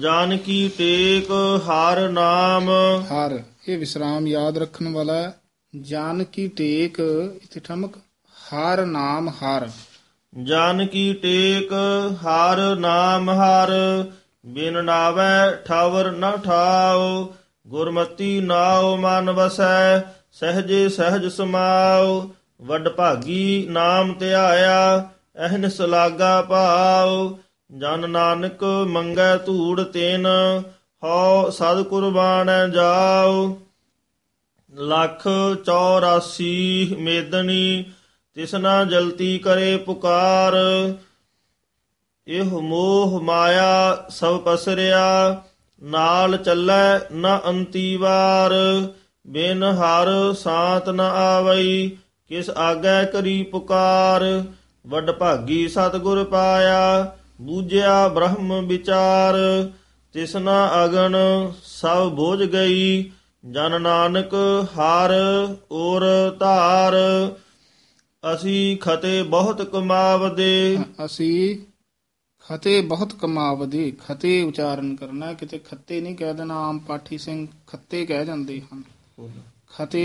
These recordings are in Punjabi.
ਜਾਨ ਕੀ ਟੇਕ ਹਰ ਨਾਮ ਹਰ ਇਹ ਵਿਸਰਾਮ ਯਾਦ ਰੱਖਣ ਵਾਲਾ ਹੈ ਜਾਨ ਕੀ ਟੇਕ ਇਥੇ ਠਮਕ ਹਰ ਨਾਮ ਹਰ ਜਾਨ ਕੀ ਟੇਕ ਹਰ ਨਾਮ ਹਰ ਬਿਨ ਨਾਵੇ ਠਾਵਰ ਨ ਠਾਉ ਗੁਰਮਤੀ ਨਾਉ ਮਨ ਵਸੈ ਸਹਜੇ ਸਹਜ ਸਮਾਉ ਵੱਡ ਭਾਗੀ ਨਾਮ ਧਿਆਇਆ ਅਹਨ ਸਲਾਗਾ ਪਾਉ ਜਨ ਨਾਨਕ ਮੰਗੈ ਧੂੜ ਤੇਨ ਹਉ ਸਦ ਕੁਰਬਾਨ ਜਾਉ ਲੱਖ 84 ਮੇਦਨੀ ਤਿਸਨਾ ਜਲਤੀ ਕਰੇ ਪੁਕਾਰ ਇਹ ਮੋਹ ਮਾਇਆ ਸਭ ਪਸਰਿਆ ਨਾਲ ਚੱਲੈ ਨ ਅੰਤੀ ਵਾਰ ਬਿਨ ਹਰ ਸਾਤ ਨ ਆਵਈ ਕਿਸ ਆਗੈ ਕਰੀ ਪੁਕਾਰ ਵੱਡ ਭਾਗੀ ਸਤਗੁਰ ਪਾਇਆ ਬੂਝਿਆ ਬ੍ਰਹਮ ਵਿਚਾਰ ਤਿਸਨਾ ਅਗਨ ਸਭ ਬੋਝ ਗਈ ਜਨ ਨਾਨਕ ਹਾਰ ਔਰ ਧਾਰ ਅਸੀਂ ਖਤੇ ਬਹੁਤ ਕਮਾਵਦੇ ਅਸੀਂ ਖਤੇ ਬਹੁਤ ਕਮਾਵਦੇ ਖਤੇ ਉਚਾਰਨ ਕਰਨਾ ਕਿਤੇ ਖੱਤੇ ਨਹੀਂ ਕਹਿ ਦੇਣਾ ਆਮ ਪਾਠੀ ਸਿੰਘ ਖੱਤੇ ਕਹਿ ਜਾਂਦੇ ਹਨ ਖਤੇ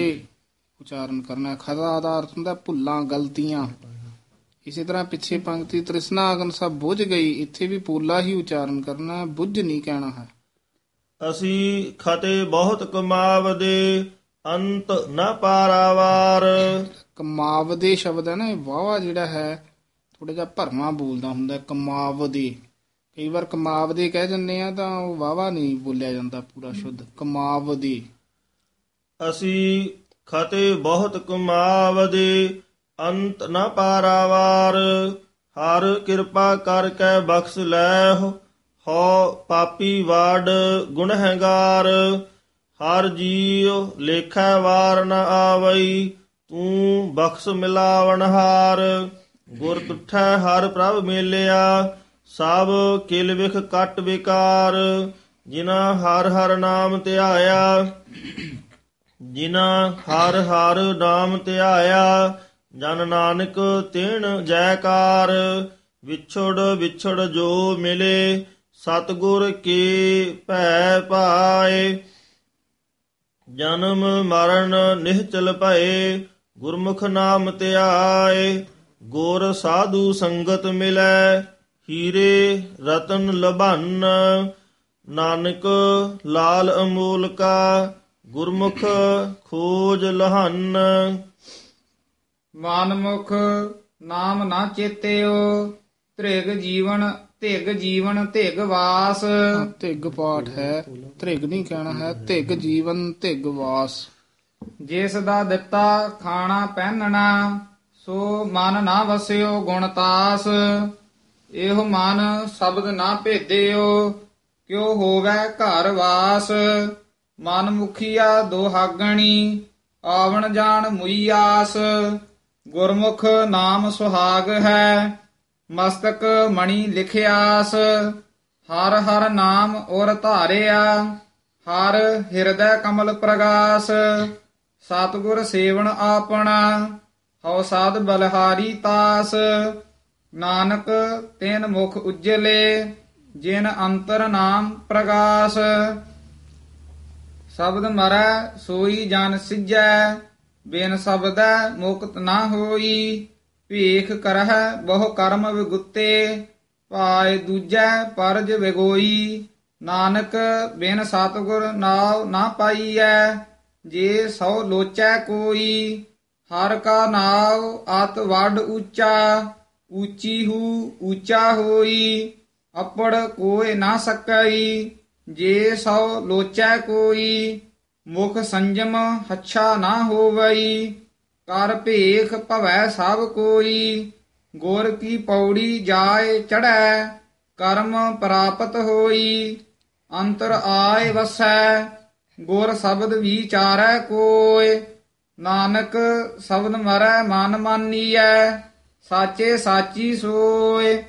ਉਚਾਰਨ ਕਰਨਾ ਖਤਾ ਦਾ ਅਰਥ ਹੁੰਦਾ ਭੁੱਲਾਂ ਗਲਤੀਆਂ ਇਸੇ ਤਰ੍ਹਾਂ ਪਿੱਛੇ ਪੰਕਤੀ ਤ੍ਰਿਸ਼ਨਾ ਅਗਨ ਸਭ ਬੁੱਝ ਗਈ ਇੱਥੇ ਵੀ ਪੂਲਾ ਹੀ ਉਚਾਰਨ ਕਰਨਾ ਬੁੱਝ ਨਹੀਂ ਕਹਿਣਾ ਹੈ ਅਸੀਂ ਖਤੇ ਬਹੁਤ ਕਮਾਵਦੇ ਅੰਤ ਨਾ ਪਾਰਾਵਾਰ ਕਮਾਵਦੇ ਸ਼ਬਦ ਹੈ ਨਾ ਇਹ ਵਾਵਾ ਜਿਹੜਾ ਹੈ ਥੋੜਾ ਜਿਹਾ ਭਰਮਾ ਬੋਲਦਾ ਹੁੰਦਾ ਕਮਾਵਦੇ ਕਈ ਵਾਰ ਕਮਾਵਦੇ ਕਹਿ ਜੰਨੇ ਆ ਤਾਂ ਉਹ ਵਾਵਾ ਨਹੀਂ ਬੋਲਿਆ ਜਾਂਦਾ ਪੂਰਾ ਸ਼ੁੱਧ ਕਮਾਵਦੇ ਅਸੀਂ ਖਤੇ ਬਹੁਤ ਕਮਾਵਦੇ ਅੰਤ ਨ ਪਾਰਾਵਾਰ ਹਰ ਕਿਰਪਾ ਕਰ ਕੈ ਬਖਸ ਲੈ ਹੋ ਪਾਪੀ ਵਾੜ ਗੁਣਹਗਾਰ ਹਰ ਜੀਉ ਲੇਖੈ ਵਾਰ ਨ ਆਵਈ ਤੂੰ ਬਖਸ ਮਿਲਾਵਣ ਹਾਰ ਗੁਰ ਤੁਠੈ ਹਰ ਪ੍ਰਭ ਮੇਲਿਆ ਸਭ ਕਿਲ ਵਿਖ ਕਟ ਵਿਕਾਰ ਜਿਨਾ ਹਰ ਹਰ ਨਾਮ ਧਿਆਇਆ ਜਿਨਾ ਹਰ ਹਰ ਨਾਮ ਧਿਆਇਆ ਜਨ ਨਾਨਕ ਤਿਣ ਜੈਕਾਰ ਵਿਛੜ ਵਿਛੜ ਜੋ ਮਿਲੇ ਸਤਗੁਰ ਕੀ ਭੈ ਪਾਏ ਜਨਮ ਮਰਨ ਨਿਹਚਲ ਭਏ ਗੁਰਮੁਖ ਨਾਮ ਧਿਆਏ ਗੁਰ ਸਾਧੂ ਸੰਗਤ ਮਿਲੈ ਹੀਰੇ ਰਤਨ ਲਭੰਨ ਨਾਨਕ ਲਾਲ ਕਾ ਗੁਰਮੁਖ ਖੋਜ ਲਹੰਨ ਮਾਨਮੁਖ ਨਾਮ ਨਾ ਚੇਤਿਓ ਤ੍ਰਿਗ ਜੀਵਨ ਤਿਗ ਜੀਵਨ ਤਿਗ ਵਾਸ ਤਿਗ ਪਾਠ ਹੈ ਤ੍ਰਿਗ ਨਹੀਂ ਕਹਿਣਾ ਹੈ ਤਿਗ ਜੀਵਨ ਤਿਗ ਵਾਸ ਜਿਸ ਦਾ ਦਿੱਤਾ ਖਾਣਾ ਪਹਿਨਣਾ ਸੋ ਮਨ ਨਾ ਵਸਿਓ ਗੁਣਤਾਸ ਇਹੋ ਮਨ ਸ਼ਬਦ ਨਾ ਭੇਦਿਓ ਕਿਉ ਹੋਵੇ ਘਰ ਵਾਸ ਮਨ ਮੁਖੀਆ ਦੋਹਾਗਣੀ ਆਵਣ ਜਾਣ ਮੁਈ ਆਸ ਗੁਰਮੁਖ ਨਾਮ ਸੁਹਾਗ ਹੈ ਮਸਤਕ ਮਣੀ ਲਿਖਿਆਸ ਹਰ ਹਰ ਨਾਮ ਔਰ ਧਾਰਿਆ ਹਰ ਹਿਰਦੈ ਕਮਲ ਪ੍ਰਗਾਸ ਸਤਗੁਰ ਸੇਵਨ ਆਪਣਾ ਹਉ ਸਾਧ ਬਲਹਾਰੀ ਤਾਸ ਨਾਨਕ ਤੈਨ ਮੁਖ ਉਜਲੇ ਜਿਨ ਅੰਤਰ ਨਾਮ ਪ੍ਰਗਾਸ ਸ਼ਬਦ ਮਰੈ ਸੋਈ ਜਨ ਸਿਜੈ ਬਿਨ ਸਬਦ ਮੁਕਤ ਨਾ ਹੋਈ ਵੇਖ ਕਰਹਿ ਬਹੁ ਕਰਮ ਵਿਗੁੱਤੇ ਪਾਇ ਦੂਜੈ ਪਰਜ ਵਿਗੋਈ ਨਾਨਕ ਬਿਨ ਸਤਗੁਰ ਨਾਉ ਨਾ ਪਾਈਐ ਜੇ ਸੋ ਲੋਚੈ ਕੋਈ ਹਰ ਕਾ ਨਾਉ ਅਤ ਵੱਡ ਉੱਚਾ ਉੱਚੀ ਹੂ ਉੱਚਾ ਹੋਈ ਅਪੜ ਕੋਏ ਨਾ ਸਕਈ ਜੇ ਸੋ ਲੋਚੈ ਕੋਈ ਮੁਖ ਸੰਜਮ ਹੱਛਾ ਨਾ ਹੋਵਈ ਕਰ ਭੇਖ ਭਵੈ ਸਭ ਕੋਈ ਗੁਰ ਕੀ ਪੌੜੀ ਜਾਏ ਚੜੈ ਕਰਮ ਪ੍ਰਾਪਤ ਹੋਈ ਅੰਤਰ ਆਏ ਵਸੈ ਗੁਰ ਸ਼ਬਦ ਵਿਚਾਰੈ ਕੋਇ ਨਾਨਕ ਸ਼ਬਦ ਮਰੈ ਮਨ ਮਾਨੀਐ ਸਾਚੇ ਸਾਚੀ ਸੋਏ